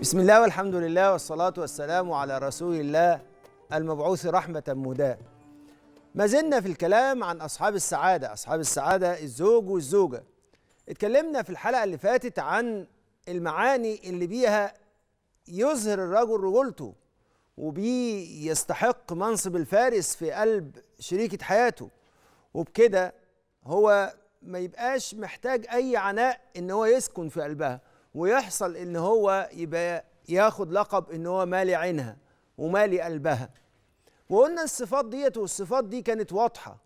بسم الله والحمد لله والصلاة والسلام على رسول الله المبعوث رحمة مهداة ما زلنا في الكلام عن أصحاب السعادة أصحاب السعادة الزوج والزوجة اتكلمنا في الحلقة اللي فاتت عن المعاني اللي بيها يظهر الرجل رجولته وبيستحق منصب الفارس في قلب شريكة حياته وبكده هو ما يبقاش محتاج أي عناء إن هو يسكن في قلبها ويحصل ان هو يبقى ياخد لقب ان هو مالي عينها ومالي قلبها وقلنا الصفات ديت والصفات دي كانت واضحه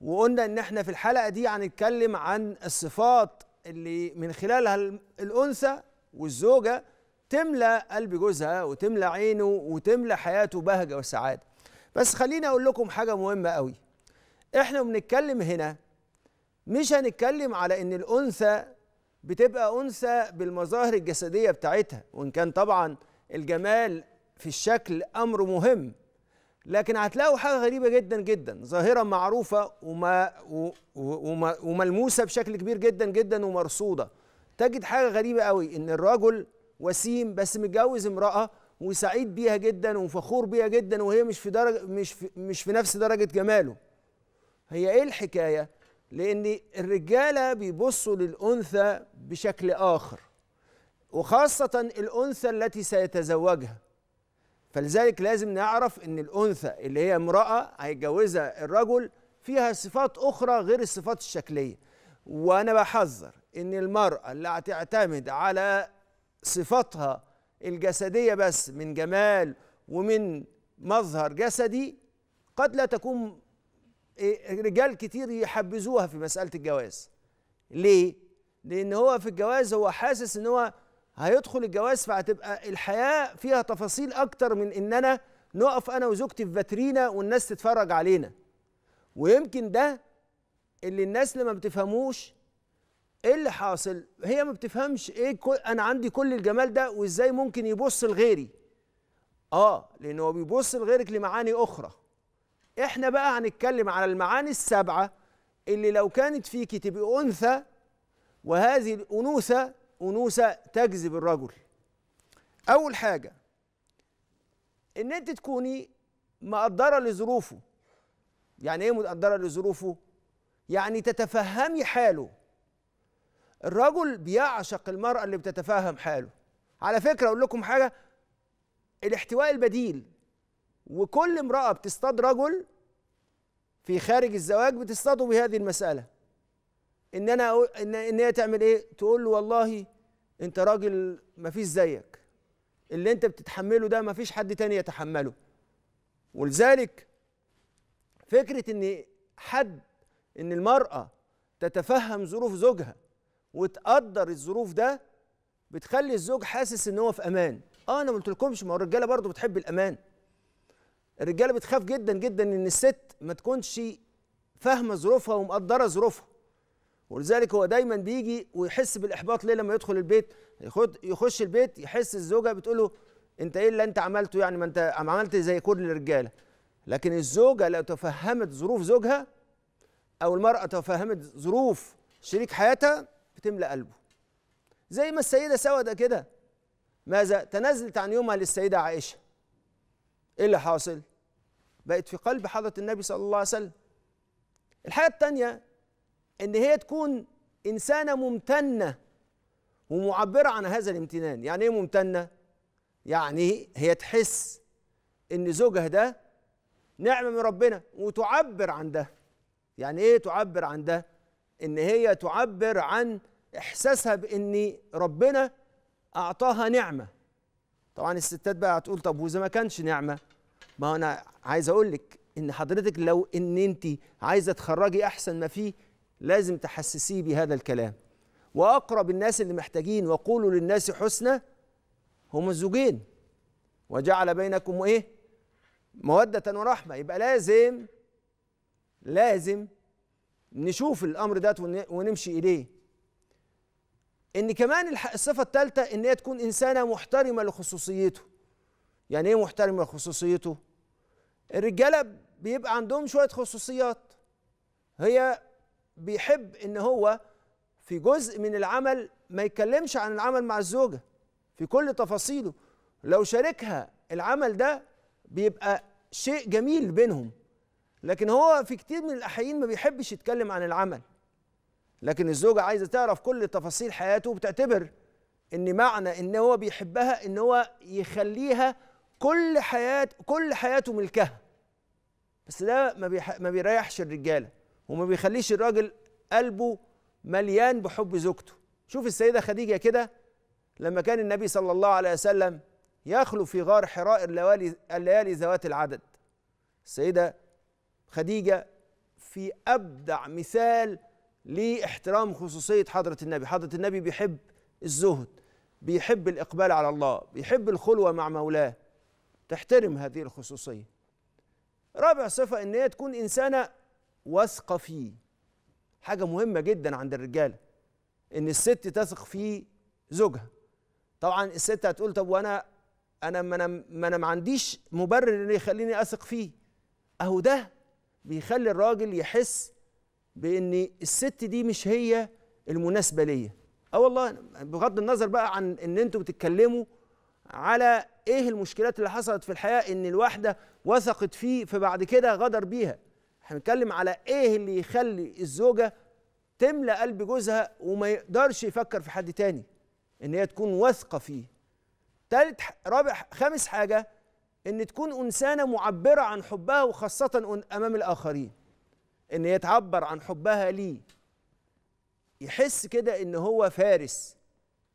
وقلنا ان احنا في الحلقه دي هنتكلم عن الصفات اللي من خلالها الانثى والزوجه تملى قلب جوزها وتملى عينه وتملى حياته بهجه وسعاده بس خليني اقول لكم حاجه مهمه قوي احنا بنتكلم هنا مش هنتكلم على ان الانثى بتبقى أنثى بالمظاهر الجسدية بتاعتها وإن كان طبعا الجمال في الشكل أمر مهم لكن هتلاقوا حاجة غريبة جدا جدا ظاهرة معروفة وما وما وملموسة بشكل كبير جدا جدا ومرصودة تجد حاجة غريبة قوي إن الرجل وسيم بس متجوز امرأة وسعيد بيها جدا وفخور بيها جدا وهي مش في درجة مش في مش في نفس درجة جماله هي إيه الحكاية؟ لان الرجاله بيبصوا للانثى بشكل اخر وخاصه الانثى التي سيتزوجها فلذلك لازم نعرف ان الانثى اللي هي امراه هيتجوزها الرجل فيها صفات اخرى غير الصفات الشكليه وانا بحذر ان المراه اللي هتعتمد على صفاتها الجسديه بس من جمال ومن مظهر جسدي قد لا تكون إيه، رجال كتير يحبذوها في مساله الجواز ليه لان هو في الجواز هو حاسس ان هو هيدخل الجواز فهتبقى الحياه فيها تفاصيل اكتر من ان انا نقف انا وزوجتي في فاترينا والناس تتفرج علينا ويمكن ده اللي الناس اللي ما بتفهموش ايه اللي حاصل هي ما بتفهمش ايه كل انا عندي كل الجمال ده وازاي ممكن يبص لغيري اه لان هو بيبص لغيرك لمعاني اخرى احنا بقى هنتكلم على المعاني السبعة اللي لو كانت فيكي تبقي أنثى وهذه الأنوثة أنوثة تجذب الرجل أول حاجة إن أنت تكوني مقدرة لظروفه يعني إيه مقدرة لظروفه؟ يعني تتفهمي حاله الرجل بيعشق المرأة اللي بتتفهم حاله على فكرة أقول لكم حاجة الاحتواء البديل وكل امرأة بتصطاد رجل في خارج الزواج بتصطاده بهذه المسألة إن أنا أقول إن, إن هي تعمل إيه؟ تقول له والله أنت راجل مفيش زيك اللي أنت بتتحمله ده مفيش حد تاني يتحمله ولذلك فكرة إن حد إن المرأة تتفهم ظروف زوجها وتقدر الظروف ده بتخلي الزوج حاسس إن هو في أمان أه أنا ما قلتلكمش ما هو الرجالة برضه بتحب الأمان الرجاله بتخاف جدا جدا ان الست ما تكونش فاهمه ظروفها ومقدره ظروفها ولذلك هو دايما بيجي ويحس بالاحباط ليه لما يدخل البيت يخد يخش البيت يحس الزوجه بتقول له انت ايه اللي انت عملته يعني ما انت عملت زي كل الرجاله لكن الزوجه لو تفهمت ظروف زوجها او المراه تفهمت ظروف شريك حياتها بتملى قلبه زي ما السيده سوده كده ماذا تنازلت عن يومها للسيده عائشه ايه اللي حاصل بقت في قلب حضره النبي صلى الله عليه وسلم الحاجه الثانيه ان هي تكون انسانه ممتنه ومعبره عن هذا الامتنان يعني ايه ممتنه يعني هي تحس ان زوجها ده نعمه من ربنا وتعبر عن ده يعني ايه تعبر عن ده ان هي تعبر عن احساسها بان ربنا اعطاها نعمه طبعا الستات بقى هتقول طب وإذا ما كانش نعمة ما أنا عايز أقول لك إن حضرتك لو إن أنت عايزة تخرجي أحسن ما فيه لازم تحسسيه بهذا الكلام وأقرب الناس اللي محتاجين وقولوا للناس حسنى هم الزوجين وجعل بينكم إيه مودة ورحمة يبقى لازم لازم نشوف الأمر ده ونمشي إليه ان كمان الصفه الثالثه ان هي تكون انسانه محترمه لخصوصيته يعني ايه محترمه لخصوصيته الرجاله بيبقى عندهم شويه خصوصيات هي بيحب ان هو في جزء من العمل ما يتكلمش عن العمل مع الزوجه في كل تفاصيله لو شاركها العمل ده بيبقى شيء جميل بينهم لكن هو في كتير من الاحيان ما بيحبش يتكلم عن العمل لكن الزوجة عايزة تعرف كل تفاصيل حياته وبتعتبر ان معنى ان هو بيحبها ان هو يخليها كل حياة كل حياته ملكها بس ده ما, ما بيريحش الرجالة وما بيخليش الراجل قلبه مليان بحب زوجته شوف السيدة خديجة كده لما كان النبي صلى الله عليه وسلم يخلو في غار حراء الليالي, الليالي ذوات العدد السيدة خديجة في أبدع مثال لاحترام خصوصية حضرة النبي حضرة النبي بيحب الزهد بيحب الإقبال على الله بيحب الخلوة مع مولاه تحترم هذه الخصوصية رابع صفة إن هي تكون إنسانة واثقة فيه حاجة مهمة جدا عند الرجالة إن الست تثق في زوجها طبعا الست هتقول طب وأنا أنا ما أنا ما أنا ما عنديش مبرر إن يخليني أثق فيه أهو ده بيخلي الراجل يحس بان الست دي مش هي المناسبه ليا اه والله بغض النظر بقى عن ان انتوا بتتكلموا على ايه المشكلات اللي حصلت في الحياه ان الواحده وثقت فيه فبعد كده غدر بيها احنا بنتكلم على ايه اللي يخلي الزوجه تملى قلب جوزها وما يقدرش يفكر في حد تاني ان هي تكون واثقه فيه تالت رابع خامس حاجه ان تكون انسانه معبره عن حبها وخاصه امام الاخرين ان هي تعبر عن حبها ليه يحس كده ان هو فارس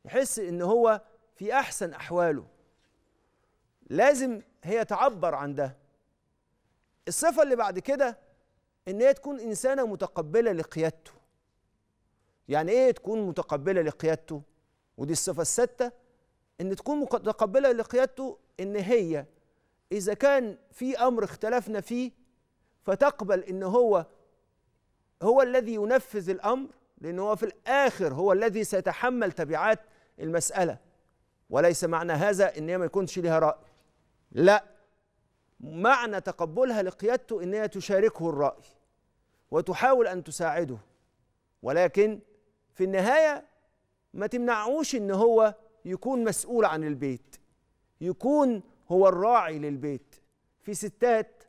يحس ان هو في احسن احواله لازم هي تعبر عن ده الصفه اللي بعد كده ان هي تكون انسانه متقبله لقيادته يعني ايه تكون متقبله لقيادته ودي الصفه السادسه ان تكون متقبله لقيادته ان هي اذا كان في امر اختلفنا فيه فتقبل ان هو هو الذي ينفذ الامر لان هو في الاخر هو الذي سيتحمل تبعات المساله وليس معنى هذا ان هي ما يكونش لها راي لا معنى تقبلها لقيادته ان هي تشاركه الراي وتحاول ان تساعده ولكن في النهايه ما تمنعوش ان هو يكون مسؤول عن البيت يكون هو الراعي للبيت في ستات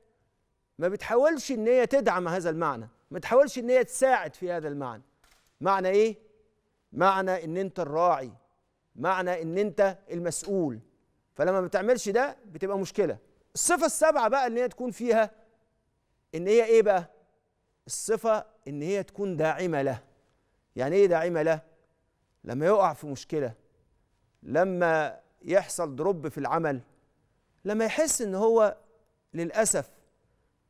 ما بتحاولش ان هي تدعم هذا المعنى ما تحاولش ان هي تساعد في هذا المعنى معنى ايه معنى ان انت الراعي معنى ان انت المسؤول فلما ما بتعملش ده بتبقى مشكله الصفه السابعه بقى ان هي تكون فيها ان هي ايه بقى الصفه ان هي تكون داعمه له يعني ايه داعمه له لما يقع في مشكله لما يحصل دروب في العمل لما يحس ان هو للاسف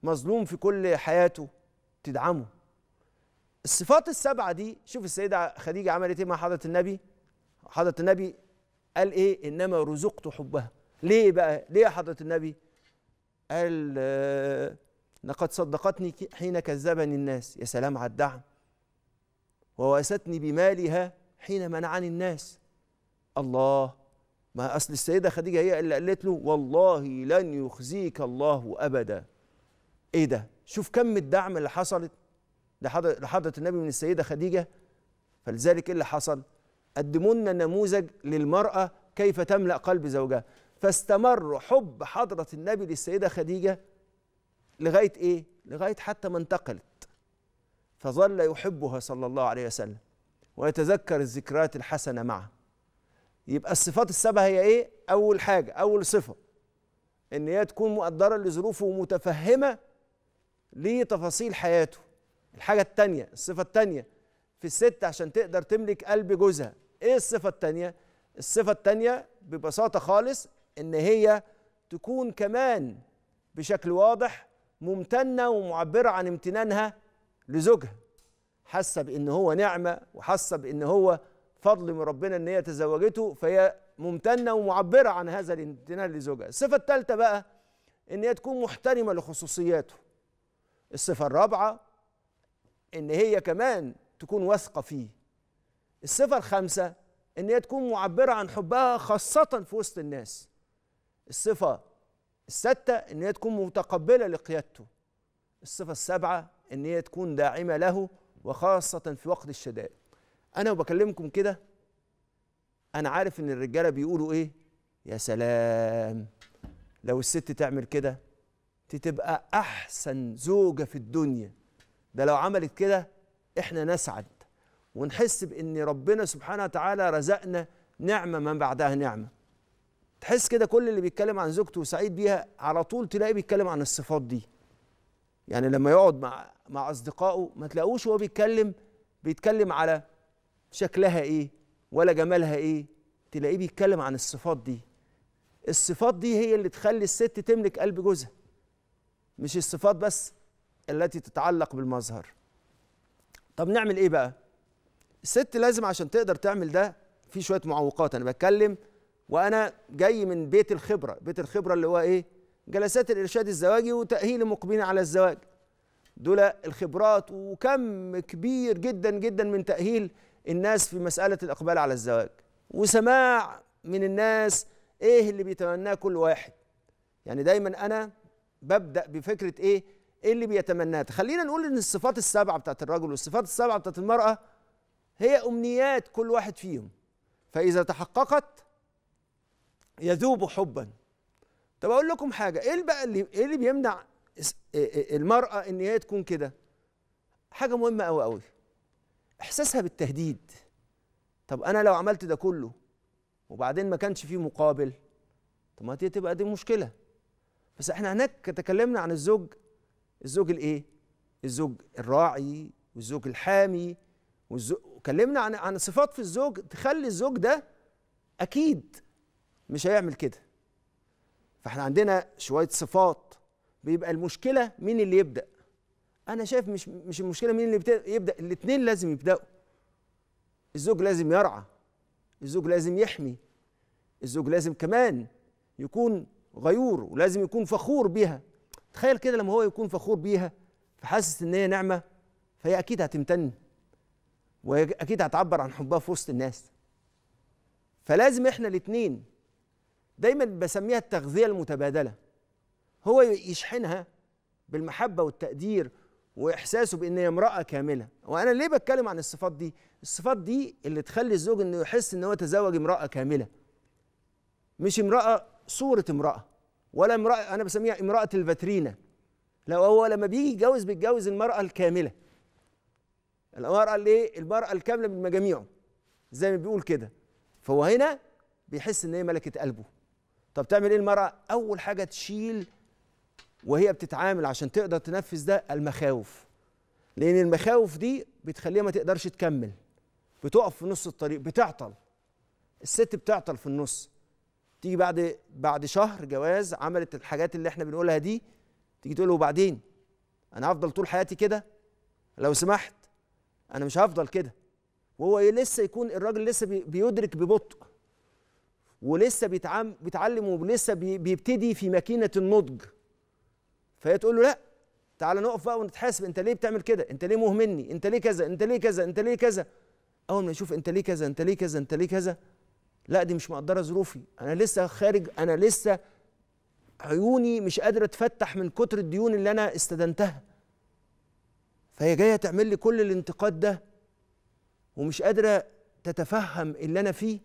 مظلوم في كل حياته تدعمه الصفات السبعه دي شوف السيده خديجه عملت ايه مع حضره النبي حضره النبي قال ايه انما رزقت حبها ليه بقى ليه يا حضره النبي قال آه، لقد صدقتني حين كذبني الناس يا سلام على الدعم ووأستني بمالها حين منعني الناس الله ما أصل السيدة خديجة هي اللي قالت له والله لن يخزيك الله أبدا إيه ده شوف كم الدعم اللي حصلت لحضرة النبي من السيدة خديجة فلذلك إيه اللي حصل قدموا لنا نموذج للمرأة كيف تملأ قلب زوجها فاستمر حب حضرة النبي للسيدة خديجة لغاية إيه؟ لغاية حتى ما انتقلت فظل يحبها صلى الله عليه وسلم ويتذكر الذكريات الحسنة معه يبقى الصفات السبعة هي إيه؟ أول حاجة أول صفة إن هي تكون مقدرة لظروفه ومتفهمة لتفاصيل حياته الحاجة التانية الصفة التانية في الست عشان تقدر تملك قلب جوزها ايه الصفة التانية الصفة التانية ببساطة خالص ان هي تكون كمان بشكل واضح ممتنة ومعبرة عن امتنانها لزوجها حاسة بان هو نعمة وحاسة بان هو فضل من ربنا ان هي تزوجته فهي ممتنة ومعبرة عن هذا الامتنان لزوجها الصفة الثالثة بقى ان هي تكون محترمة لخصوصياته الصفة الرابعة إن هي كمان تكون واثقة فيه الصفة الخامسة إن هي تكون معبرة عن حبها خاصة في وسط الناس الصفة الستة إن هي تكون متقبلة لقيادته الصفة السابعة إن هي تكون داعمة له وخاصة في وقت الشدائد أنا وبكلمكم كده أنا عارف إن الرجالة بيقولوا إيه يا سلام لو الست تعمل كده تبقى احسن زوجه في الدنيا ده لو عملت كده احنا نسعد ونحس بان ربنا سبحانه وتعالى رزقنا نعمه من بعدها نعمه تحس كده كل اللي بيتكلم عن زوجته وسعيد بيها على طول تلاقيه بيتكلم عن الصفات دي يعني لما يقعد مع مع اصدقائه ما تلاقوش وهو بيتكلم بيتكلم على شكلها ايه ولا جمالها ايه تلاقيه بيتكلم عن الصفات دي الصفات دي هي اللي تخلي الست تملك قلب جوزها مش الصفات بس التي تتعلق بالمظهر طب نعمل ايه بقى الست لازم عشان تقدر تعمل ده في شويه معوقات انا بتكلم وانا جاي من بيت الخبره بيت الخبره اللي هو ايه جلسات الارشاد الزواجي وتاهيل المقبلين على الزواج دول الخبرات وكم كبير جدا جدا من تاهيل الناس في مساله الاقبال على الزواج وسماع من الناس ايه اللي بيتمناه كل واحد يعني دايما انا ببدا بفكره ايه ايه اللي بيتمناه خلينا نقول ان الصفات السبعه بتاعت الرجل والصفات السبعه بتاعت المراه هي امنيات كل واحد فيهم فاذا تحققت يذوب حبا طب اقول لكم حاجه ايه بقى اللي ايه اللي بيمنع إيه، إيه، المراه ان هي تكون كده حاجه مهمه قوي قوي احساسها بالتهديد طب انا لو عملت ده كله وبعدين ما كانش فيه مقابل طب ما دي تبقى دي مشكله بس احنا هناك تكلمنا عن الزوج الزوج الايه الزوج الراعي والزوج الحامي والزوج وكلمنا عن عن صفات في الزوج تخلي الزوج ده اكيد مش هيعمل كده فاحنا عندنا شويه صفات بيبقى المشكله مين اللي يبدا انا شايف مش مش المشكله مين اللي يبدا الاثنين لازم يبداوا الزوج لازم يرعى الزوج لازم يحمي الزوج لازم كمان يكون غيور ولازم يكون فخور بيها تخيل كده لما هو يكون فخور بيها فحاسس ان هي نعمه فهي اكيد هتمتن واكيد هتعبر عن حبها في وسط الناس فلازم احنا الاثنين دايما بسميها التغذيه المتبادله هو يشحنها بالمحبه والتقدير واحساسه بان هي امراه كامله وانا ليه بتكلم عن الصفات دي الصفات دي اللي تخلي الزوج انه يحس ان هو تزوج امراه كامله مش امراه صورة امرأة ولا امرأة أنا بسميها امرأة الفاترينا لو هو لما بيجي يتجوز بيتجوز المرأة الكاملة المرأة اللي ايه المرأة الكاملة من مجاميعه زي ما بيقول كده فهو هنا بيحس ان هي ملكة قلبه طب تعمل ايه المرأة أول حاجة تشيل وهي بتتعامل عشان تقدر تنفذ ده المخاوف لأن المخاوف دي بتخليها ما تقدرش تكمل بتقف في نص الطريق بتعطل الست بتعطل في النص تيجي بعد بعد شهر جواز عملت الحاجات اللي احنا بنقولها دي تيجي تقول له وبعدين انا هفضل طول حياتي كده لو سمحت انا مش هفضل كده وهو إيه، لسه يكون الراجل لسه بيدرك ببطء ولسه بيتعم بيتعلم ولسه بيبتدي في ماكينه النضج فهي تقول له لا تعال نقف بقى ونتحاسب انت ليه بتعمل كده انت ليه مهمني انت ليه كذا انت ليه كذا انت ليه كذا اول ما يشوف انت ليه كذا انت ليه كذا انت ليه كذا لا دي مش مقدره ظروفي انا لسه خارج انا لسه عيوني مش قادره تفتح من كتر الديون اللي انا استدنتها فهي جايه تعمل لي كل الانتقاد ده ومش قادره تتفهم اللي انا فيه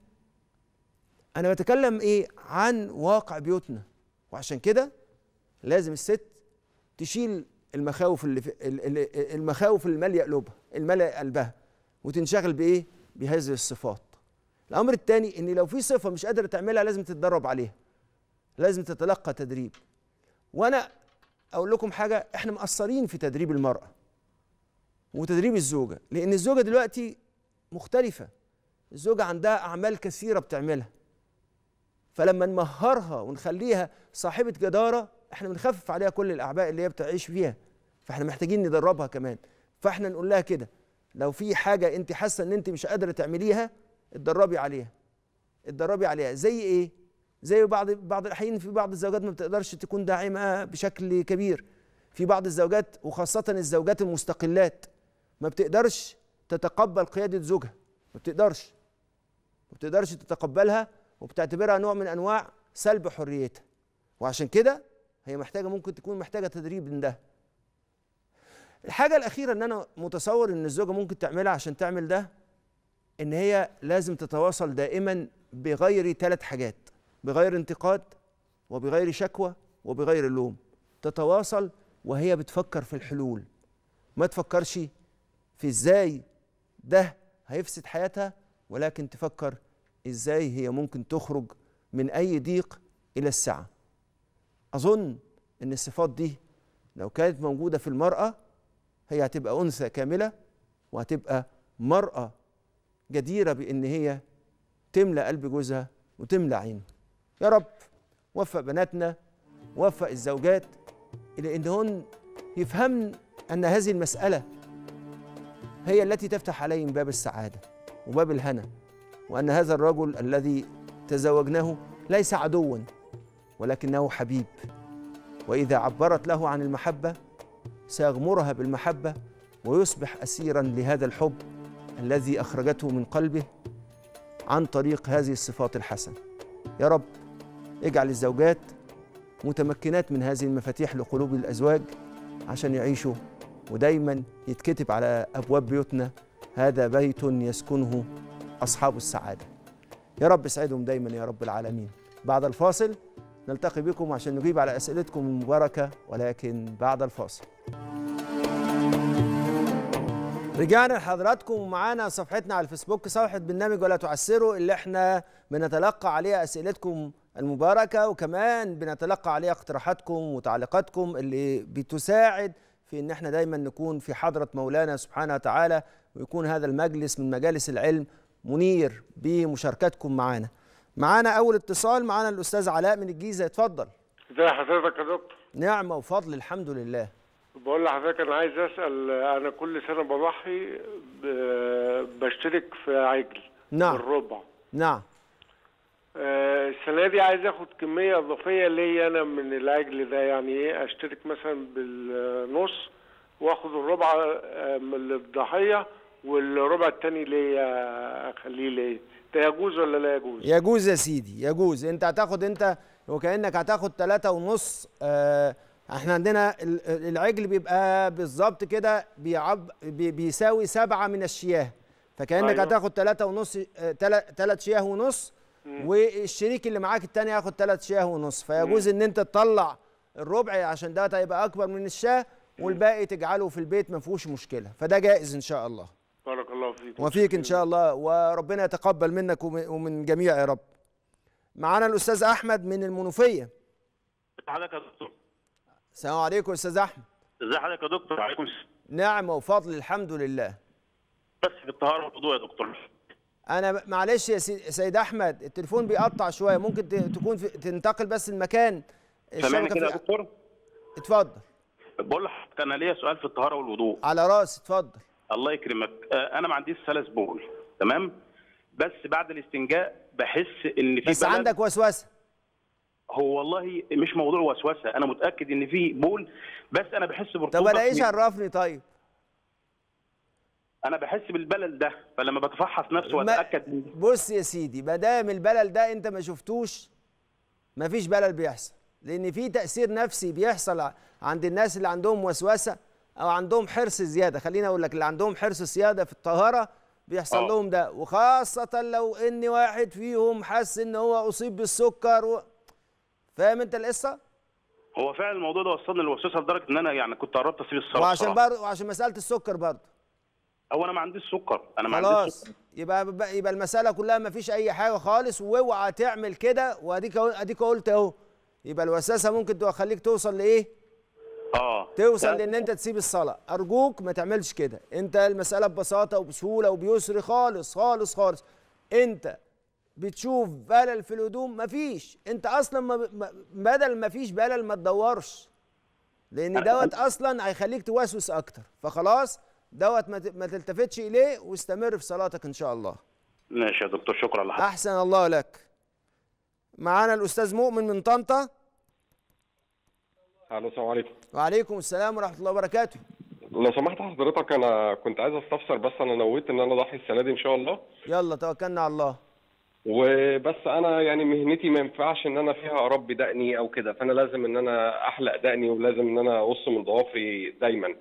انا بتكلم ايه عن واقع بيوتنا وعشان كده لازم الست تشيل المخاوف اللي في المخاوف اللي ماليه قلوبها الماليه قلبها وتنشغل بايه بهذه الصفات الامر الثاني ان لو في صفه مش قادر تعملها لازم تتدرب عليها لازم تتلقى تدريب وانا اقول لكم حاجه احنا مقصرين في تدريب المراه وتدريب الزوجه لان الزوجه دلوقتي مختلفه الزوجه عندها اعمال كثيره بتعملها فلما نمهرها ونخليها صاحبه جداره احنا بنخفف عليها كل الاعباء اللي هي بتعيش فيها فاحنا محتاجين ندربها كمان فاحنا نقول لها كده لو في حاجه انت حاسه ان انت مش قادره تعمليها اتدربي عليها اتدربي عليها زي ايه زي بعض بعض الاحيان في بعض الزوجات ما بتقدرش تكون داعمه بشكل كبير في بعض الزوجات وخاصه الزوجات المستقلات ما بتقدرش تتقبل قياده زوجها ما بتقدرش ما بتقدرش تتقبلها وبتعتبرها نوع من انواع سلب حريتها وعشان كده هي محتاجه ممكن تكون محتاجه تدريب من ده الحاجه الاخيره ان انا متصور ان الزوجه ممكن تعملها عشان تعمل ده ان هي لازم تتواصل دائما بغير ثلاث حاجات بغير انتقاد وبغير شكوى وبغير لوم تتواصل وهي بتفكر في الحلول ما تفكرش في ازاي ده هيفسد حياتها ولكن تفكر ازاي هي ممكن تخرج من اي ضيق الى السعه اظن ان الصفات دي لو كانت موجوده في المراه هي هتبقى انثى كامله وهتبقى مراه جديرة بإن هي تملى قلب جوزها وتملى عينه يا رب وفق بناتنا وفق الزوجات إلى أن هن يفهمن أن هذه المسألة هي التي تفتح عليهم باب السعادة وباب الهنا وأن هذا الرجل الذي تزوجناه ليس عدوا ولكنه حبيب وإذا عبرت له عن المحبة سيغمرها بالمحبة ويصبح أسيرا لهذا الحب الذي أخرجته من قلبه عن طريق هذه الصفات الحسنة يا رب اجعل الزوجات متمكنات من هذه المفاتيح لقلوب الأزواج عشان يعيشوا ودايما يتكتب على أبواب بيوتنا هذا بيت يسكنه أصحاب السعادة يا رب اسعدهم دايما يا رب العالمين بعد الفاصل نلتقي بكم عشان نجيب على أسئلتكم المباركة ولكن بعد الفاصل رجعنا لحضراتكم ومعانا صفحتنا على الفيسبوك صفحه برنامج ولا تعسروا اللي احنا بنتلقى عليها اسئلتكم المباركه وكمان بنتلقى عليها اقتراحاتكم وتعليقاتكم اللي بتساعد في ان احنا دايما نكون في حضره مولانا سبحانه وتعالى ويكون هذا المجلس من مجالس العلم منير بمشاركتكم معانا. معانا اول اتصال معانا الاستاذ علاء من الجيزه اتفضل. ازي حضرتك يا دكتور؟ نعمه وفضل الحمد لله. بقول لحضرتك انا عايز اسال انا كل سنه بضحي بشترك في عجل نعم الربع نعم آه، السنه دي عايز اخد كميه اضافيه ليا انا من العجل ده يعني ايه اشترك مثلا بالنص واخد الربع آه، من الضحيه والربع الثاني ليا اخليه ليا ده يجوز ولا لا يجوز؟ يجوز يا سيدي يجوز انت هتاخد انت وكانك هتاخد ثلاثة ونص آه احنا عندنا العجل بيبقى بالظبط كده بيعب بيساوي سبعة من الشياه فكانك أيوة. هتاخد ثلاثة ونص ثلاث آه، شياه ونص والشريك اللي معاك التاني هياخد ثلاث شياه ونص فيجوز ان انت تطلع الربع عشان ده هيبقى اكبر من الشاه والباقي تجعله في البيت ما فيهوش مشكله فده جائز ان شاء الله بارك الله فيك وفيك ان شاء الله وربنا يتقبل منك ومن جميع يا رب معانا الاستاذ احمد من المنوفيه حضرتك يا دكتور السلام عليكم استاذ احمد ازي حضرتك يا دكتور عليكم نعمه وفضل الحمد لله بس في الطهاره والوضوء يا دكتور انا معلش يا سيد احمد التليفون بيقطع شويه ممكن تكون في تنتقل بس المكان سامعني كده يا دكتور اتفضل بقول لحضرتك انا ليا سؤال في الطهاره والوضوء على راسي اتفضل الله يكرمك آه، انا ما عنديش سلس بول تمام بس بعد الاستنجاء بحس ان في بس عندك وسوسه هو والله مش موضوع وسوسه انا متاكد ان في بول بس انا بحس برطوبه طب انا ايش عرفني طيب انا بحس بالبلل ده فلما بتفحص نفسي واتاكد بص يا سيدي ما دام البلل ده انت ما شفتوش ما فيش بلل بيحصل لان في تاثير نفسي بيحصل عند الناس اللي عندهم وسوسه او عندهم حرص زياده خليني اقول لك اللي عندهم حرص زياده في الطهاره بيحصل أوه. لهم ده وخاصه لو ان واحد فيهم حس ان هو اصيب بالسكر و... فاهم انت القصه هو فعلا الموضوع ده وصلني للوسوسه لدرجه ان انا يعني كنت قربت اسيب الصلاه وعشان برضه وعشان مساله السكر برضه هو انا ما عنديش سكر انا ما عنديش خلاص يبقى يبقى المساله كلها ما فيش اي حاجه خالص واوعى تعمل كده واديك اديك قلت اهو يبقى الوسوسه ممكن تخليك توصل لايه اه توصل لان انت تسيب الصلاه ارجوك ما تعملش كده انت المساله ببساطه وبسهوله وبيسر خالص خالص خالص انت بتشوف بلل في الهدوم مفيش انت اصلا ما بدل مفيش بلل ما تدورش لان دوت اصلا هيخليك توسوس اكتر فخلاص دوت ما تلتفتش اليه واستمر في صلاتك ان شاء الله ماشي يا دكتور شكرا لحضرتك احسن الله لك معانا الاستاذ مؤمن من طنطا الو السلام عليكم وعليكم السلام ورحمه الله وبركاته لو سمحت حضرتك انا كنت عايز استفسر بس انا نويت ان انا اضحي السنه دي ان شاء الله يلا توكلنا على الله وبس انا يعني مهنتي ما ينفعش ان انا فيها اربي دقني او كده فانا لازم ان انا احلق دقني ولازم ان انا اقص من ضوافري دايما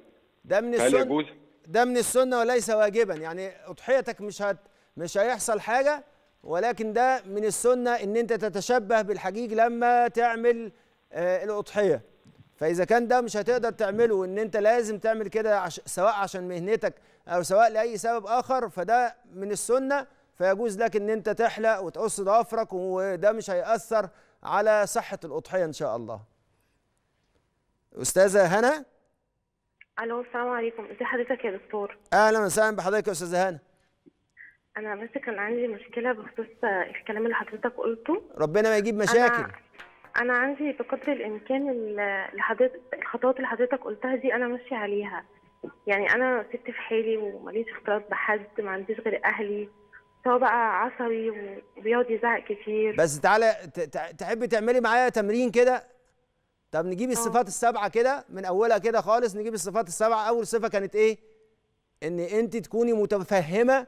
ده من السنه ده من السنه وليس واجبا يعني اضحيتك مش هت مش هيحصل حاجه ولكن ده من السنه ان انت تتشبه بالحجيج لما تعمل آه الاضحيه فاذا كان ده مش هتقدر تعمله ان انت لازم تعمل كده عش سواء عشان مهنتك او سواء لاي سبب اخر فده من السنه فيجوز لك ان انت تحلق وتقص ضفرك وده مش هيأثر على صحة الأضحية إن شاء الله. أستاذة هنا ألو السلام عليكم، إزي حضرتك يا دكتور؟ أهلا وسهلا بحضرتك يا أستاذة هنا. أنا بس كان عندي مشكلة بخصوص الكلام اللي حضرتك قلته. ربنا ما يجيب مشاكل. أنا, أنا عندي بقدر الإمكان اللي الخطوات اللي حضرتك قلتها دي أنا ماشية عليها. يعني أنا ست في حالي وماليش اختلاط بحد، ما عنديش غير أهلي. هو بقى عصبي وبيقعد يزعق كتير بس تعالى تحبي تعملي معايا تمرين كده طب نجيب اه. الصفات السبعه كده من اولها كده خالص نجيب الصفات السبعه اول صفه كانت ايه ان انت تكوني متفهمه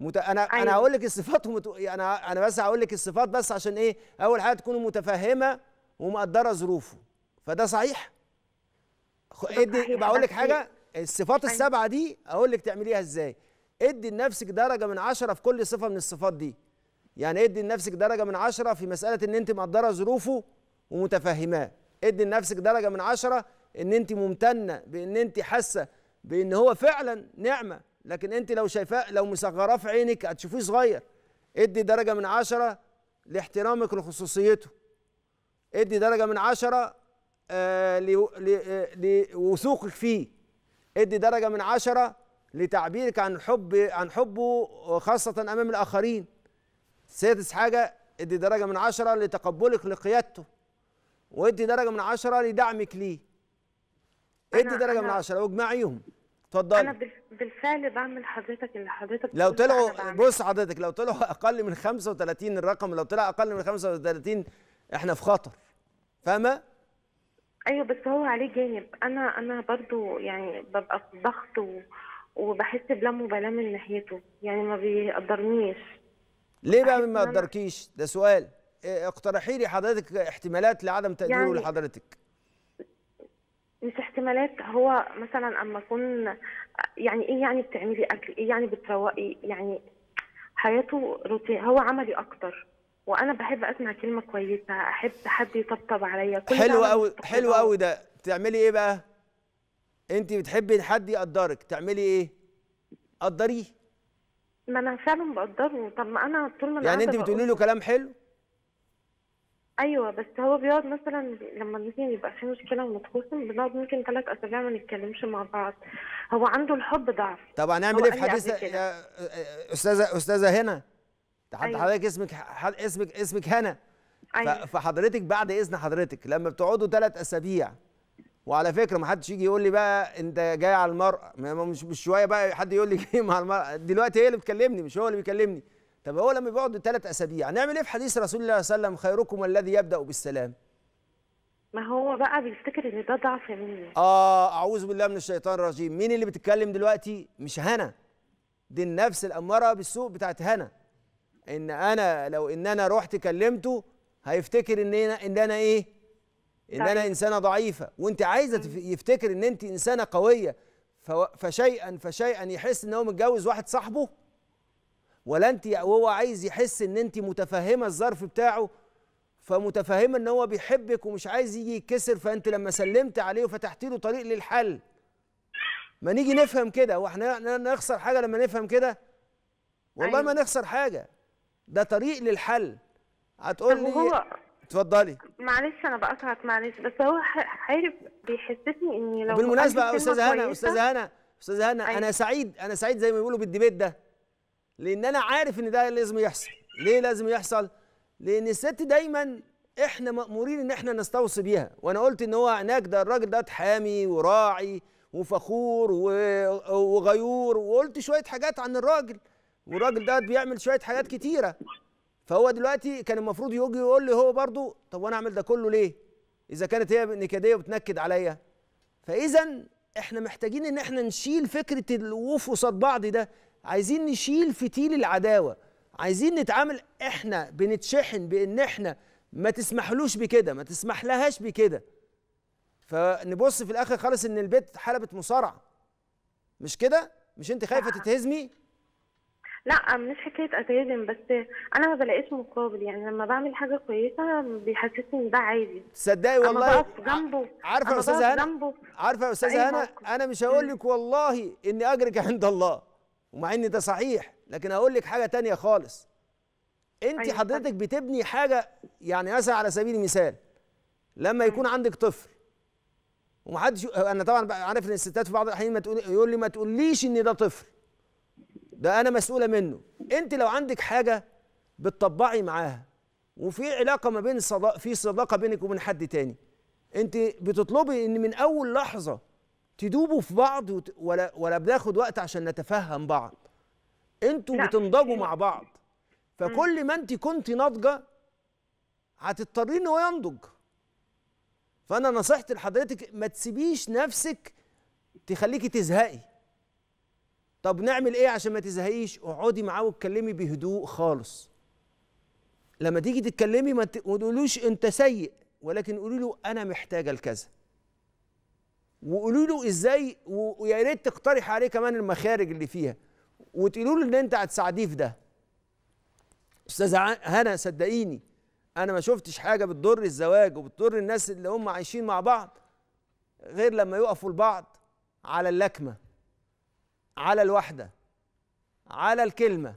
مت... انا أيوة. انا هقول لك الصفات ومت... انا انا بس هقول لك الصفات بس عشان ايه اول حاجه تكوني متفهمه ومقدره ظروفه فده صحيح ادي بقول لك حاجه الصفات أيوة. السبعه دي اقول لك تعمليها ازاي ادي لنفسك درجه من عشرة في كل صفه من الصفات دي يعني ادي لنفسك درجه من عشرة في مساله ان انت مقدره ظروفه ومتفهماه ادي لنفسك درجه من عشرة ان انت ممتنه بان انت حاسه بان هو فعلا نعمه لكن انت لو شايفاه لو مصغراه في عينك هتشوفيه صغير ادي درجه من عشرة لاحترامك لخصوصيته ادي درجه من عشرة آه, آه، لوثوقك فيه ادي درجه من عشرة لتعبيرك عن حب عن حبه خاصة أمام الآخرين سادس حاجة ادي درجة من عشرة لتقبلك لقيادته وادي درجة من عشرة لدعمك ليه ادي درجة من عشرة واجمعيهم اتفضلي أنا بالفعل بعمل حضرتك اللي حضرتك لو طلعوا بص حضرتك لو طلعوا أقل من 35 الرقم لو طلع أقل من 35 احنا في خطر فاهمة؟ ايوه بس هو عليه جانب انا انا برضو يعني ببقى في ضغط و... وبحس بلا مبالاه من ناحيته يعني ما بيقدرنيش ليه بقى ما بيقدركيش ده سؤال إيه، اقترحي لي حضرتك احتمالات لعدم تقديره يعني لحضرتك مش احتمالات هو مثلا اما اكون يعني ايه يعني بتعملي اكل ايه يعني بتروقي يعني حياته روتين هو عملي اكتر وانا بحب اسمع كلمه كويسه احب حد يطبطب عليا حلو قوي حلو قوي ده بتعملي ايه بقى انت بتحبي ان حد يقدرك تعملي ايه قدريه ما انا فعلا بقدره طب ما انا طول ما انا يعني انت بتقولي له كلام حلو ايوه بس هو بيقعد مثلا لما مثلا يبقى في مشكله ومتخصم بنقعد ممكن ثلاث اسابيع ما نتكلمش مع بعض هو عنده الحب ضعف طب هنعمل ايه في حديث يا استاذه استاذه هنا أيوة. حضرتك اسمك اسمك اسمك هنا أيوة. فحضرتك بعد اذن حضرتك لما بتقعدوا ثلاث اسابيع وعلى فكره ما حدش يجي يقول لي بقى انت جاي على المراه مش مش شويه بقى حد يقول لي جاي مع المراه دلوقتي هي اللي بتكلمني مش هو اللي بيكلمني طب هو لما بيقعد ثلاث اسابيع هنعمل ايه في حديث رسول الله صلى الله عليه وسلم خيركم الذي يبدا بالسلام ما هو بقى بيفتكر ان ده ضعف مني اه اعوذ بالله من الشيطان الرجيم مين اللي بتتكلم دلوقتي مش هنا دي النفس الاماره بالسوء بتاعت هنا ان انا لو ان انا رحت كلمته هيفتكر ان ان انا ايه ان انا انسانه ضعيفه وانت عايزه يفتكر ان انت انسانه قويه فشيئا فشيئا يحس ان هو متجوز واحد صاحبه ولا انت وهو عايز يحس ان انت متفهمه الظرف بتاعه فمتفهمه ان هو بيحبك ومش عايز يجي يتكسر فانت لما سلمت عليه وفتحت له طريق للحل ما نيجي نفهم كده واحنا نخسر حاجه لما نفهم كده والله أيوه. ما نخسر حاجه ده طريق للحل هتقول لي اتفضلي معلش انا بقطعك معلش بس هو عارف بيحسسني اني لو بالمناسبه يا استاذه هنا استاذه هنا استاذه هنا أيوة. انا سعيد انا سعيد زي ما بيقولوا بالديبيت ده لان انا عارف ان ده لازم يحصل ليه لازم يحصل لان الست دايما احنا مامورين ان احنا نستوصي بيها وانا قلت ان هو هناك ده الراجل ده حامي وراعي وفخور وغيور وقلت شويه حاجات عن الراجل والراجل ده بيعمل شويه حاجات كتيره فهو دلوقتي كان المفروض يجي يقول لي هو برضه طب وانا اعمل ده كله ليه؟ اذا كانت هي نكديه وبتنكد عليا فاذا احنا محتاجين ان احنا نشيل فكره الوقوف قصاد بعض ده عايزين نشيل فتيل العداوه عايزين نتعامل احنا بنتشحن بان احنا ما تسمحلوش بكده ما تسمح لهاش بكده فنبص في الاخر خالص ان البيت حلبة مصارعه مش كده مش انت خايفه تتهزمي لا مش حكايه اترجم بس انا ما بلاقيش مقابل يعني لما بعمل حاجه كويسه بيحسسني ان ده عادي تصدقي والله جنبه عارفه يا استاذه هنا عارفه يا استاذه هنا انا مش هقول لك والله ان اجرك عند الله ومع ان ده صحيح لكن هقول لك حاجه تانية خالص انت أيوة. حضرتك بتبني حاجه يعني مثلا على سبيل المثال لما يكون عندك طفل ومحدش انا طبعا عارف ان الستات في بعض الاحيان ما تقول يقول لي ما تقوليش ان ده طفل ده انا مسؤوله منه انت لو عندك حاجه بتطبعي معاها وفي علاقه ما بين صداق في صداقه بينك وبين حد تاني انت بتطلبي ان من اول لحظه تدوبوا في بعض وت... ولا ولا بناخد وقت عشان نتفهم بعض انتوا بتنضجوا مع بعض فكل ما انت كنت ناضجه هتضطري ان هو ينضج فانا نصيحتي لحضرتك ما تسيبيش نفسك تخليكي تزهقي طب نعمل ايه عشان ما تزهقيش اقعدي معاه واتكلمي بهدوء خالص لما تيجي تتكلمي ما تقولوش انت سيء ولكن قولي له انا محتاجه لكذا وقولوا له ازاي ويا ريت تقترح عليه كمان المخارج اللي فيها وتقولوا له ان انت هتساعديه في ده استاذه هنا صدقيني انا ما شفتش حاجه بتضر الزواج وبتضر الناس اللي هم عايشين مع بعض غير لما يقفوا لبعض على اللكمه على الوحدة على الكلمة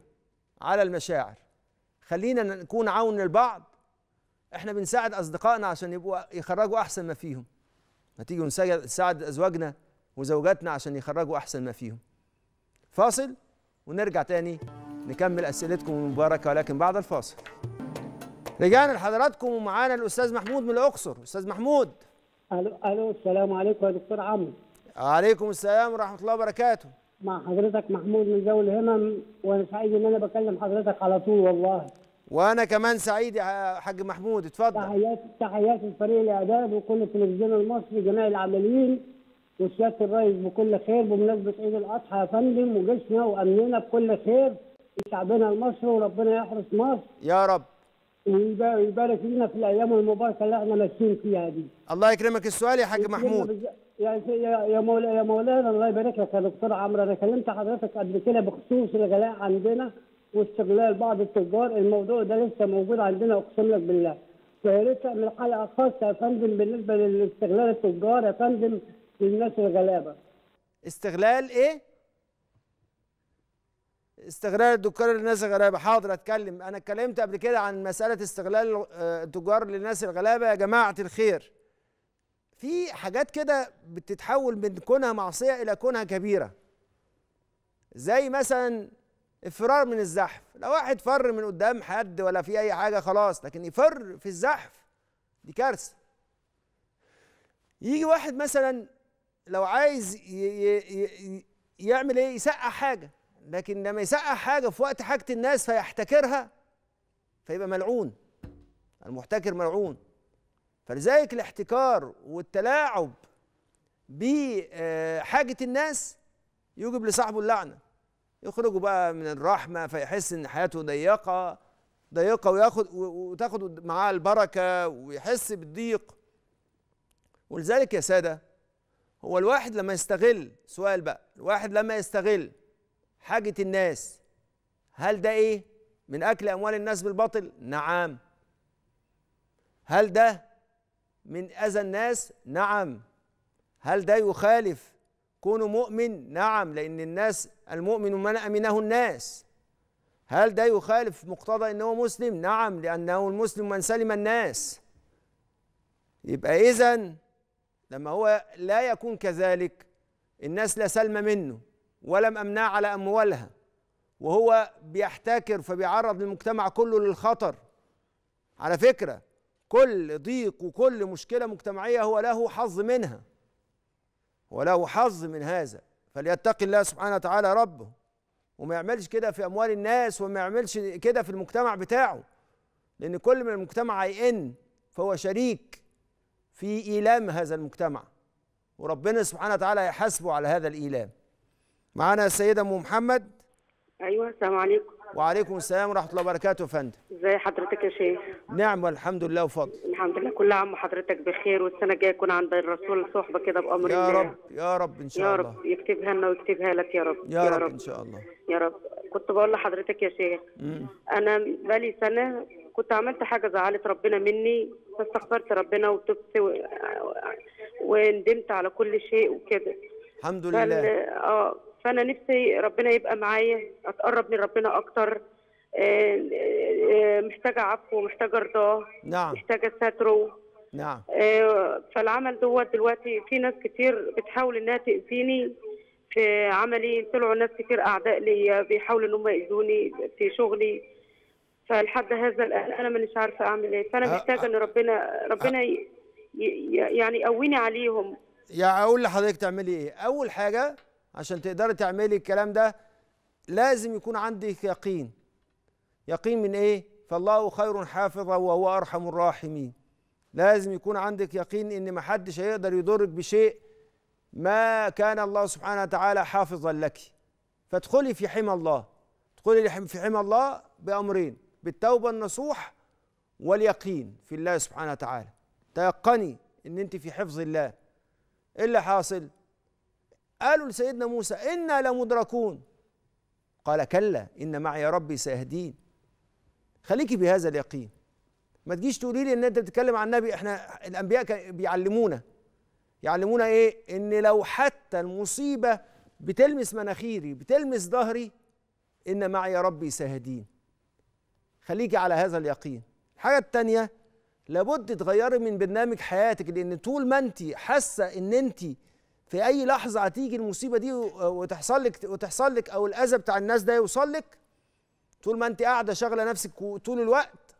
على المشاعر خلينا نكون عون للبعض احنا بنساعد اصدقائنا عشان يبقوا يخرجوا احسن ما فيهم ما تيجي نساعد ازواجنا وزوجاتنا عشان يخرجوا احسن ما فيهم فاصل ونرجع تاني نكمل اسئلتكم المباركه ولكن بعد الفاصل رجعنا لحضراتكم ومعانا الاستاذ محمود من الاقصر استاذ محمود الو الو السلام عليكم يا دكتور عمرو عليكم السلام ورحمه الله وبركاته مع حضرتك محمود من ذوي الهمم وانا سعيد ان انا بكلم حضرتك على طول والله وانا كمان سعيد يا حاج محمود اتفضل تحياتي تحياتي لفريق الاعداد وكل التلفزيون المصري جميع العاملين وسياده الرئيس بكل خير بمناسبه عيد الاضحى يا فندم وجيشنا وامننا بكل خير شعبنا المصري وربنا يحرس مصر يا رب ويبارك لنا في الايام المباركه اللي احنا ماشيين فيها دي. الله يكرمك السؤال يا حاج محمود. يعني يا مولا يا مولانا الله يبارك لك يا دكتور عمرو انا كلمت حضرتك قبل كده بخصوص الغلاء عندنا واستغلال بعض التجار الموضوع ده لسه موجود عندنا اقسم لك بالله. فيا ريت تعمل حلقه خاصه يا فندم بالنسبه لاستغلال التجار يا فندم للناس الغلابه. استغلال ايه؟ استغلال التجار للناس الغلابه حاضر اتكلم انا اتكلمت قبل كده عن مساله استغلال التجار آه، للناس الغلابه يا جماعه الخير في حاجات كده بتتحول من كونها معصيه الى كونها كبيره زي مثلا الفرار من الزحف لو واحد فر من قدام حد ولا في اي حاجه خلاص لكن يفر في الزحف دي كارثه يجي واحد مثلا لو عايز ي ي ي يعمل ايه يسقع حاجه لكن لما يسقع حاجة في وقت حاجة الناس فيحتكرها فيبقى ملعون المحتكر ملعون فلذلك الاحتكار والتلاعب بحاجة آه، الناس يوجب لصاحبه اللعنة يخرجوا بقى من الرحمة فيحس إن حياته ضيقة ضيقة وياخد وتاخد معاه البركة ويحس بالضيق ولذلك يا سادة هو الواحد لما يستغل سؤال بقى الواحد لما يستغل حاجة الناس هل ده إيه؟ من أكل أموال الناس بالباطل؟ نعم هل ده من أذى الناس؟ نعم هل ده يخالف كونه مؤمن؟ نعم لأن الناس المؤمن من أمنه الناس هل ده يخالف مقتضى أنه مسلم؟ نعم لأنه المسلم من سلم الناس يبقى إذا لما هو لا يكون كذلك الناس لا سلم منه ولم امنعه على اموالها وهو بيحتكر فبيعرض المجتمع كله للخطر على فكره كل ضيق وكل مشكله مجتمعيه هو له حظ منها وله حظ من هذا فليتقي الله سبحانه وتعالى ربه وما يعملش كده في اموال الناس وما يعملش كده في المجتمع بتاعه لان كل ما المجتمع هيئن فهو شريك في ايلام هذا المجتمع وربنا سبحانه وتعالى يحاسبه على هذا الايلام معانا السيده ام محمد ايوه السلام عليكم وعليكم السلام ورحمه الله وبركاته يا فندم ازي حضرتك يا شيخ نعم والحمد لله وفضل الحمد لله كل عام وحضرتك بخير والسنه الجايه يكون عند الرسول صحبه كده بامر يا الله يا رب يا رب ان شاء الله يا رب الله. يكتبها لنا ويكتبها لك يا رب يا, يا رب, رب ان شاء الله يا رب كنت بقول لحضرتك يا شيخ مم. انا بقالي سنه كنت عملت حاجه زعلت ربنا مني فاستغفرت ربنا وتبت و... وندمت على كل شيء وكده الحمد لله اه فانا نفسي ربنا يبقى معايا اتقرب من ربنا اكتر آه، آه، آه، محتاجه عفو محتاجه رضاه نعم محتاجه ستره نعم فالعمل دوت دلوقتي في ناس كتير بتحاول انها تاذيني في عملي طلعوا ناس كتير اعداء ليا بيحاولوا ان هم ياذوني في شغلي فلحد هذا الان انا مانيش عارفه اعمل ايه فانا محتاجه ان ربنا ربنا يعني يقويني عليهم يا اقول لحضرتك تعملي ايه اول حاجه عشان تقدري تعملي الكلام ده لازم يكون عندك يقين يقين من ايه فالله خير حافظا وهو ارحم الراحمين لازم يكون عندك يقين ان محدش هيقدر يضرك بشيء ما كان الله سبحانه وتعالى حافظا لك فادخلي في حمى الله ادخلي في حمى الله بامرين بالتوبه النصوح واليقين في الله سبحانه وتعالى تيقني ان انت في حفظ الله ايه اللي حاصل قالوا لسيدنا موسى إنا لمدركون قال كلا إن معي ربي سيهدين خليكي بهذا اليقين ما تجيش تقولي لي ان انت بتتكلم عن النبي احنا الانبياء بيعلمونا يعلمونا ايه ان لو حتى المصيبه بتلمس مناخيري بتلمس ظهري ان معي ربي سيهدين خليكي على هذا اليقين الحاجه الثانيه لابد تغيري من برنامج حياتك لان طول ما انت حاسه ان انت في اي لحظه هتيجي المصيبه دي وتحصل لك وتحصل لك او الاذى بتاع الناس ده يوصل لك طول ما انت قاعده شاغله نفسك طول الوقت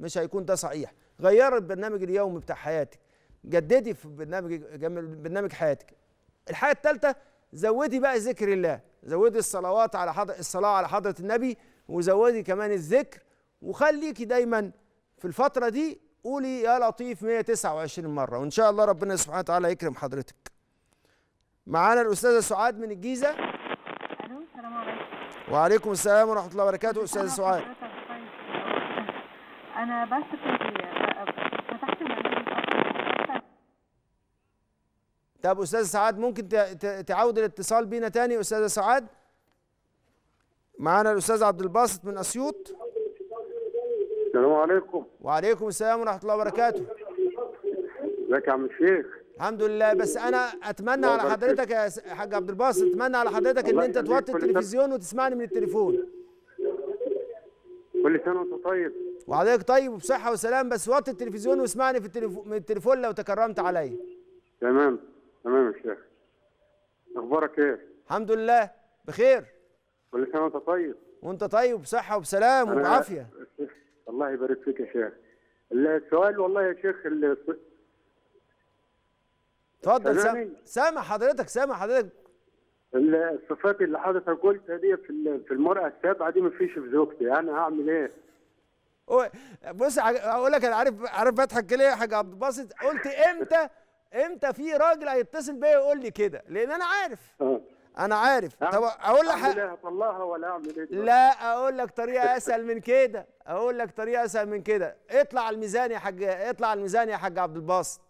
مش هيكون ده صحيح غير البرنامج اليومي بتاع حياتك جددي في برنامج برنامج حياتك الحاجه الثالثه زودي بقى ذكر الله زودي الصلوات على حضر الصلاه على حضره النبي وزودي كمان الذكر وخليكي دايما في الفتره دي قولي يا لطيف 129 مره وان شاء الله ربنا سبحانه وتعالى يكرم حضرتك معانا الاستاذه سعاد من الجيزه الو السلام عليكم وعليكم السلام ورحمه الله وبركاته استاذه سعاد انا بس كنت فتحت طب استاذه سعاد ممكن تعود الاتصال بينا تاني استاذه سعاد معانا الاستاذ عبد الباسط من اسيوط السلام عليكم وعليكم السلام ورحمه الله وبركاته ازيك يا عم الشيخ الحمد لله بس انا اتمنى على حضرتك يا حاج عبد الباسط اتمنى على حضرتك ان انت توطي التلفزيون وتسمعني من التليفون كل سنه وانت طيب وعليك طيب وبصحه وسلام بس وطي التلفزيون واسمعني في التليفون من التليفون لو تكرمت عليا تمام تمام يا شيخ اخبارك ايه الحمد لله بخير كل سنه وانت طيب وانت طيب وبصحه وبسلام وبعافيه الله يبارك فيك يا شيخ السؤال والله يا شيخ اتفضل سامع سامع حضرتك سامع حضرتك الصفات اللي حضرتك قلتها دي في في المرأة السابعة دي مفيش في زوجتي أنا هعمل إيه؟ بص اقول لك انا عارف عارف بضحك ليه يا حاج عبد الباسط قلت امتى امتى في راجل هيتصل بيا يقول لي كده لان انا عارف آه. انا عارف آه. طب اقول لك هطلعها ولا اعمل ايه لا اقول لك طريقه اسهل من كده اقول لك طريقه اسهل من كده اطلع على الميزان يا حاج اطلع على الميزان يا حاج عبد الباسط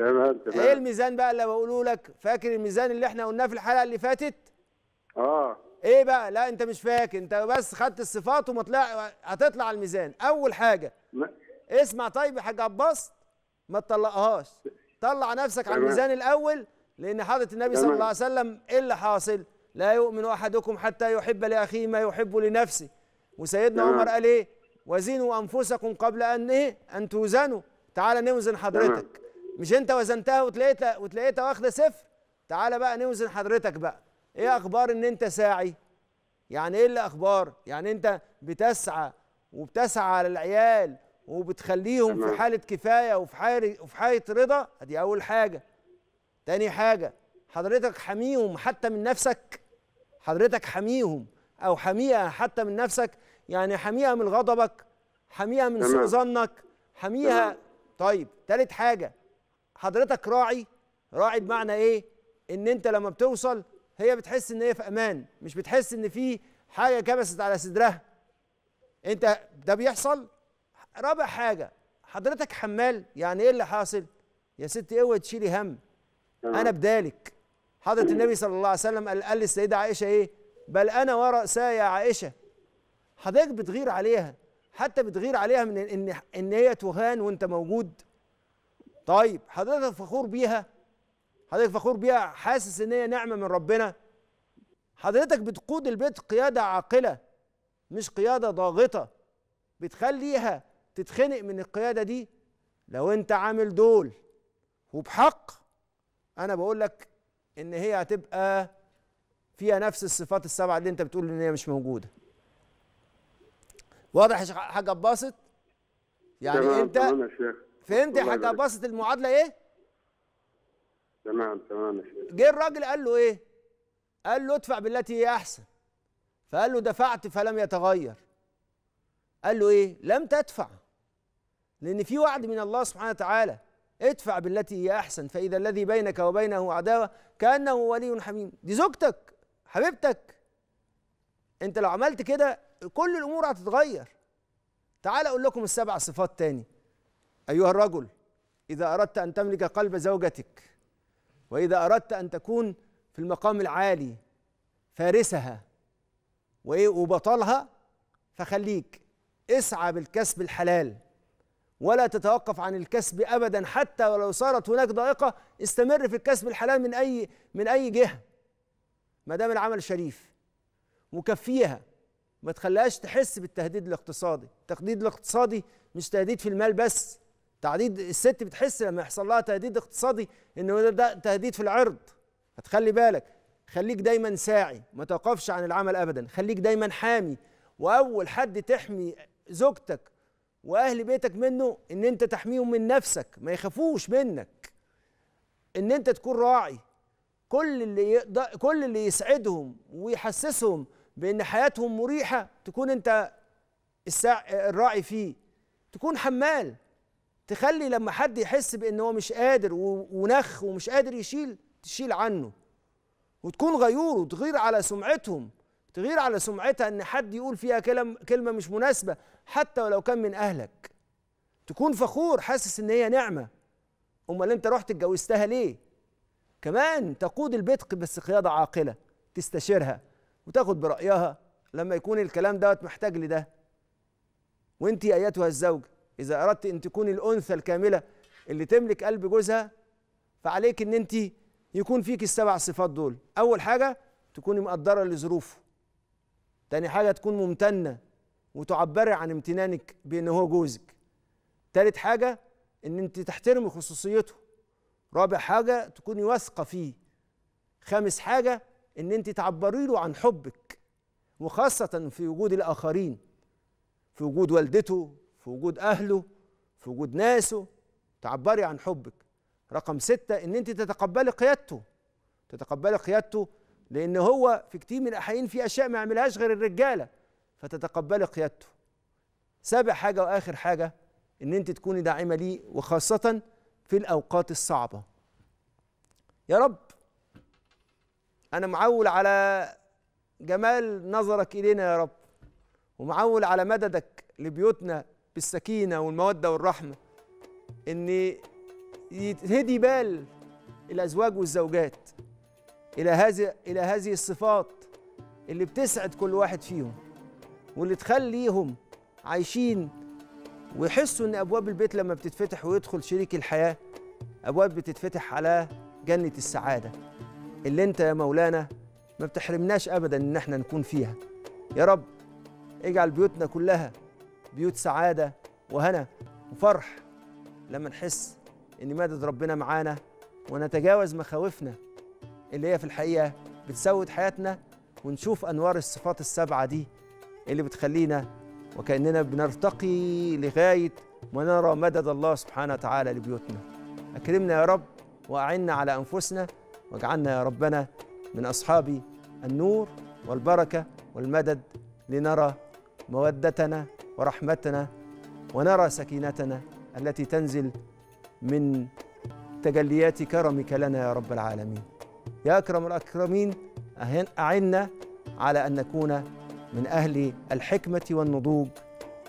تمام تمام ايه الميزان بقى اللي بقوله لك فاكر الميزان اللي احنا قلناه في الحلقه اللي فاتت اه ايه بقى لا انت مش فاكر انت بس خدت الصفات وما طلع هتطلع على الميزان اول حاجه م... اسمع طيب يا حاج عباس ما تطلقهاش طلع نفسك تمام. على الميزان الاول لان حضره النبي تمام. صلى الله عليه وسلم ايه اللي حاصل لا يؤمن احدكم حتى يحب لاخيه ما يحب لنفسه وسيدنا تمام. عمر قال ايه وزنوا انفسكم قبل ان ايه ان توزنوا تعال نوزن حضرتك مش انت وزنتها وتلاقيتها وتلاقيتها واخده صفر تعالى بقى نوزن حضرتك بقى ايه اخبار ان انت ساعي يعني ايه الاخبار يعني انت بتسعى وبتسعى على العيال وبتخليهم في حاله كفايه وفي حاله وفي حاله رضا ادي اول حاجه تاني حاجه حضرتك حميهم حتى من نفسك حضرتك حميهم او حميها حتى من نفسك يعني حميها من غضبك حميها من سوء ظنك حميها طيب تالت حاجه حضرتك راعي راعي بمعنى ايه ان انت لما بتوصل هي بتحس ان هي في امان مش بتحس ان في حاجه كبست على صدرها انت ده بيحصل رابع حاجه حضرتك حمال يعني ايه اللي حاصل يا ستي اوعي تشيلي هم انا بدالك حضره النبي صلى الله عليه وسلم قال, قال للسيده عائشه ايه بل انا ورأسها يا عائشه حضرتك بتغير عليها حتى بتغير عليها من ان ان هي تهان وانت موجود طيب حضرتك فخور بيها حضرتك فخور بيها حاسس ان هي نعمه من ربنا حضرتك بتقود البيت قياده عاقله مش قياده ضاغطه بتخليها تتخنق من القياده دي لو انت عامل دول وبحق انا بقول لك ان هي هتبقى فيها نفس الصفات السبعه اللي انت بتقول ان هي مش موجوده واضح يا حاج عباسط يعني انت تمام يا شيخ فهمت يا حاج باسط المعادله ايه تمام تمام يا شيخ جه الراجل قال له ايه قال له ادفع بالتي هي احسن فقال له دفعت فلم يتغير قال له ايه لم تدفع لان في وعد من الله سبحانه وتعالى ادفع بالتي هي احسن فاذا الذي بينك وبينه عداوه كانه ولي حميم دي زوجتك حبيبتك انت لو عملت كده كل الامور هتتغير تعال اقول لكم السبع صفات تاني أيها الرجل إذا أردت أن تملك قلب زوجتك وإذا أردت أن تكون في المقام العالي فارسها وبطلها فخليك اسعى بالكسب الحلال ولا تتوقف عن الكسب أبدا حتى ولو صارت هناك ضائقة استمر في الكسب الحلال من أي من أي جهة ما دام العمل شريف وكفيها ما تخليهاش تحس بالتهديد الاقتصادي التهديد الاقتصادي مش تهديد في المال بس تعديد الست بتحس لما يحصل لها تهديد اقتصادي انه ده, ده تهديد في العرض هتخلي بالك خليك دايما ساعي ما توقفش عن العمل ابدا خليك دايما حامي واول حد تحمي زوجتك واهل بيتك منه ان انت تحميهم من نفسك ما يخافوش منك ان انت تكون راعي كل اللي يقدر كل اللي يسعدهم ويحسسهم بان حياتهم مريحه تكون انت الراعي فيه تكون حمال تخلي لما حد يحس بان هو مش قادر ونخ ومش قادر يشيل تشيل عنه وتكون غيور وتغير على سمعتهم تغير على سمعتها ان حد يقول فيها كلام كلمه مش مناسبه حتى ولو كان من اهلك تكون فخور حاسس ان هي نعمه امال انت رحت اتجوزتها ليه كمان تقود البيت بس قياده عاقله تستشيرها وتاخد برايها لما يكون الكلام دوت محتاج لده وانت ايتها الزوجه إذا أردت أن تكون الأنثى الكاملة اللي تملك قلب جوزها فعليك أن أنت يكون فيك السبع صفات دول أول حاجة تكوني مقدرة لظروفه تاني حاجة تكون ممتنة وتعبري عن امتنانك بأن هو جوزك تالت حاجة أن أنت تحترمي خصوصيته رابع حاجة تكوني واثقة فيه خامس حاجة أن أنت تعبري له عن حبك وخاصة في وجود الآخرين في وجود والدته في وجود أهله في وجود ناسه تعبري عن حبك رقم ستة إن أنت تتقبلي قيادته تتقبلي قيادته لأن هو في كتير من الأحيان في أشياء ما يعملهاش غير الرجالة فتتقبلي قيادته سابع حاجة وآخر حاجة إن أنت تكوني داعمة ليه وخاصة في الأوقات الصعبة يا رب أنا معول على جمال نظرك إلينا يا رب ومعول على مددك لبيوتنا بالسكينه والموده والرحمه ان يهدي بال الازواج والزوجات الى هذه الى هذه الصفات اللي بتسعد كل واحد فيهم واللي تخليهم عايشين ويحسوا ان ابواب البيت لما بتتفتح ويدخل شريك الحياه ابواب بتتفتح على جنه السعاده اللي انت يا مولانا ما بتحرمناش ابدا ان احنا نكون فيها يا رب اجعل بيوتنا كلها بيوت سعادة وهنا وفرح لما نحس إن مدد ربنا معانا ونتجاوز مخاوفنا اللي هي في الحقيقة بتسود حياتنا ونشوف أنوار الصفات السبعة دي اللي بتخلينا وكأننا بنرتقي لغاية ونرى مدد الله سبحانه وتعالى لبيوتنا أكرمنا يا رب وأعنا على أنفسنا واجعلنا يا ربنا من أصحاب النور والبركة والمدد لنرى مودتنا ورحمتنا ونرى سكينتنا التي تنزل من تجليات كرمك لنا يا رب العالمين يا أكرم الأكرمين أعنا على أن نكون من أهل الحكمة والنضوج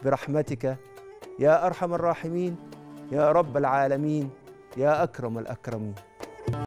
برحمتك يا أرحم الراحمين يا رب العالمين يا أكرم الأكرمين